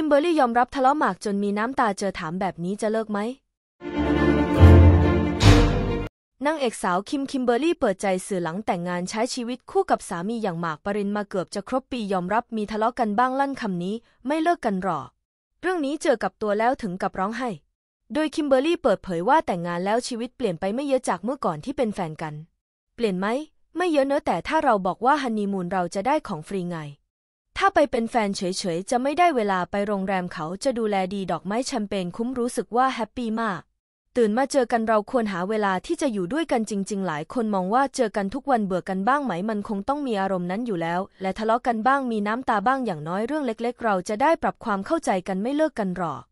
คิมเบอร์รี่ยอมรับทะเลาะหมากจนมีน้ำตาเจอถามแบบนี้จะเลิกไหมนางเอกสาวคิมคิมเบอร์รี่เปิดใจสื่อหลังแต่งงานใช้ชีวิตคู่กับสามีอย่างหมากปรินมาเกือบจะครบปียอมรับมีทะเลาะกันบ้างลั่นคำนี้ไม่เลิกกันหรอกเรื่องนี้เจอกับตัวแล้วถึงกับร้องไห้ โดยคิมเบอร์รี่เปิดเผยว่าแต่งงานแล้วชีวิตเปลี่ยนไปไม่เยอะจากเมื่อก่อนที่เป็นแฟนกัน เปลี่ยนไหมไม่เยอะเนอะแต่ถ้าเราบอกว่าฮันนีมูนเราจะได้ของฟรีไงถ้าไปเป็นแฟนเฉยๆ จะไม่ได้เวลาไปโรงแรมเขาจะดูแลดีดอกไม้แชมเปญคุ้มรู้สึกว่าแฮปปี้มาก ตื่นมาเจอกันเราควรหาเวลาที่จะอยู่ด้วยกันจริงๆหลาย คนมองว่าเจอกันทุกวันเบื่อกันบ้างไหมมันคงต้องมีอารมณ์นั้นอยู่แล้ว และทะเลาะกันบ้างมีน้ำตาบ้างอย่างน้อยเรื่องเล็กๆเราจะได้ปรับความเข้าใจกันไม่เลิกกันหรอก